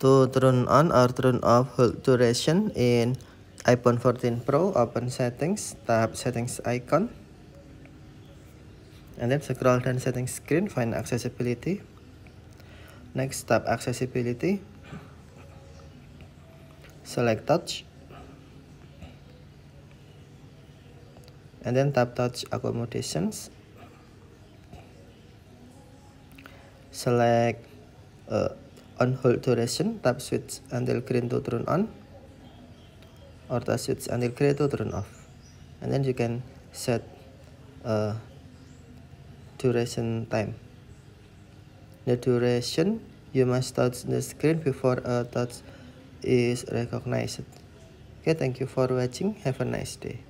to turn on or turn off hold duration in iPhone 14 Pro open settings tap settings icon and then scroll down settings screen find accessibility next tap accessibility select touch and then tap touch accommodations select uh, unhold duration tap switch until green to turn on or tap switch until green to turn off and then you can set a uh, duration time the duration you must touch the screen before a touch is recognized okay thank you for watching have a nice day